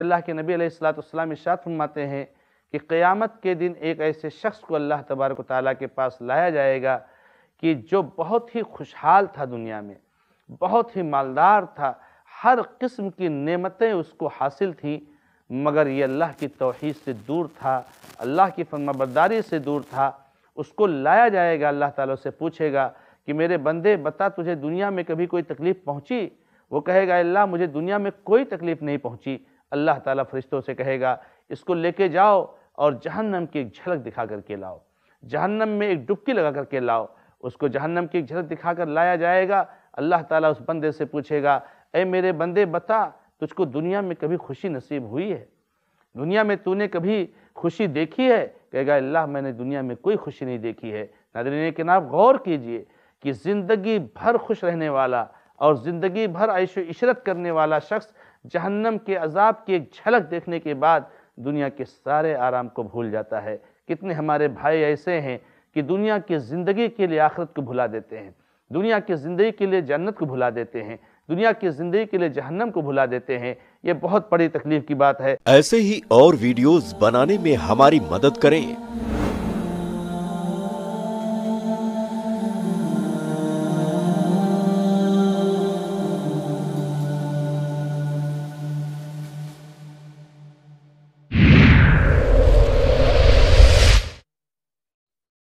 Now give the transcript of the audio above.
अल्लाह के नबी अलैहिस्सलाम इशात फरमाते हैं कि क़यामत के दिन एक ऐसे शख्स को अल्लाह तबारक ताली के पास लाया जाएगा कि जो बहुत ही खुशहाल था दुनिया में बहुत ही मालदार था हर किस्म की नेमतें उसको हासिल थीं मगर ये अल्लाह की तोहद से दूर था अल्लाह की फर्माबरदारी से दूर था उसको लाया जाएगा अल्लाह ताला से पूछेगा कि मेरे बंदे बता तुझे दुनिया में कभी कोई तकलीफ़ पहुंची वो कहेगा अल्लाह मुझे दुनिया में कोई तकलीफ़ नहीं पहुंची अल्लाह ताला फरिश्तों से कहेगा इसको लेके जाओ और जहन्नम की एक झलक दिखा करके लाओ जहन्नम में एक डुबकी लगा करके लाओ उसको जहन्नम की एक झलक दिखा कर लाया जाएगा अल्लाह ताला उस बंदे से पूछेगा ए मेरे बंदे बता तुझको दुनिया में कभी खुशी नसीब हुई है दुनिया में तूने कभी खुशी देखी है कहेगा अल्लाह मैंने दुनिया में कोई खुशी नहीं देखी है नादरीन के नाम गौर कीजिए कि ज़िंदगी भर खुश रहने वाला और ज़िंदगी भर ऐशो इशरत करने वाला शख्स जहन्नम के अजाब की एक झलक देखने के बाद दुनिया के सारे आराम को भूल जाता है कितने हमारे भाई ऐसे हैं कि दुनिया की ज़िंदगी के लिए आखरत को भुला देते हैं दुनिया की ज़िंदगी के लिए जन्नत को भुला देते हैं दुनिया की ज़िंदगी के लिए जहन्नम को भुला देते हैं ये बहुत बड़ी तकलीफ की बात है ऐसे ही और वीडियोस बनाने में हमारी मदद करें